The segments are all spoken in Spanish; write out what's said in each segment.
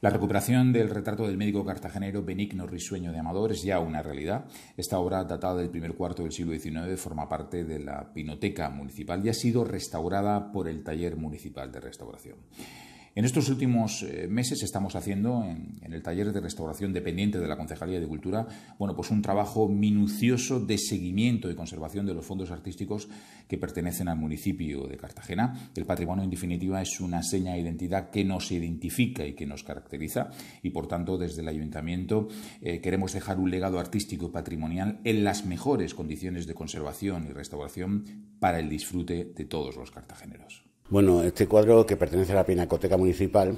La recuperación del retrato del médico cartagenero Benigno Risueño de Amador es ya una realidad. Esta obra, datada del primer cuarto del siglo XIX, forma parte de la Pinoteca Municipal y ha sido restaurada por el Taller Municipal de Restauración. En estos últimos eh, meses estamos haciendo en, el taller de restauración dependiente de la Concejalía de Cultura, bueno, pues un trabajo minucioso de seguimiento y conservación de los fondos artísticos que pertenecen al municipio de Cartagena. El patrimonio, en definitiva, es una seña de identidad que nos identifica y que nos caracteriza y, por tanto, desde el ayuntamiento eh, queremos dejar un legado artístico y patrimonial en las mejores condiciones de conservación y restauración para el disfrute de todos los cartageneros. Bueno, este cuadro que pertenece a la Pinacoteca Municipal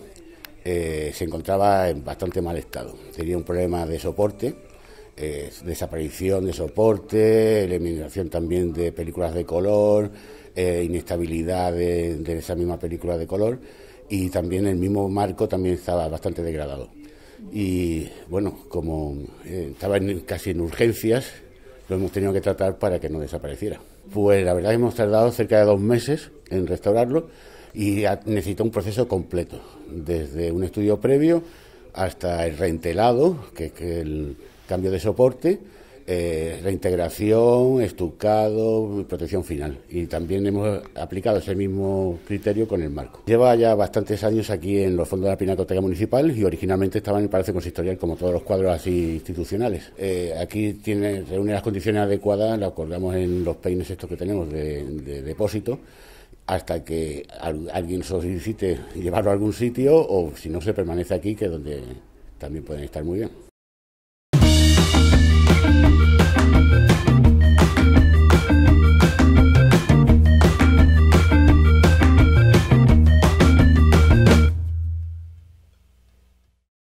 eh, se encontraba en bastante mal estado. Tenía un problema de soporte, eh, desaparición de soporte, eliminación también de películas de color, eh, inestabilidad de, de, esa misma película de color y también el mismo marco también estaba bastante degradado. Y bueno, como estaba en, casi en urgencias, lo hemos tenido que tratar para que no desapareciera. Pues la verdad hemos tardado cerca de dos meses en restaurarlo y necesita un proceso completo, desde un estudio previo hasta el reentelado, que es el cambio de soporte, eh, reintegración, estucado, protección final. Y también hemos aplicado ese mismo criterio con el marco. Lleva ya bastantes años aquí en los fondos de la Pinacoteca Municipal y originalmente estaba en el Palacio Consistorial, como todos los cuadros así institucionales. Eh, aquí tiene, reúne las condiciones adecuadas, lo acordamos en los peines estos que tenemos de, de depósito hasta que alguien solicite llevarlo a algún sitio o si no se permanece aquí, que es donde también pueden estar muy bien.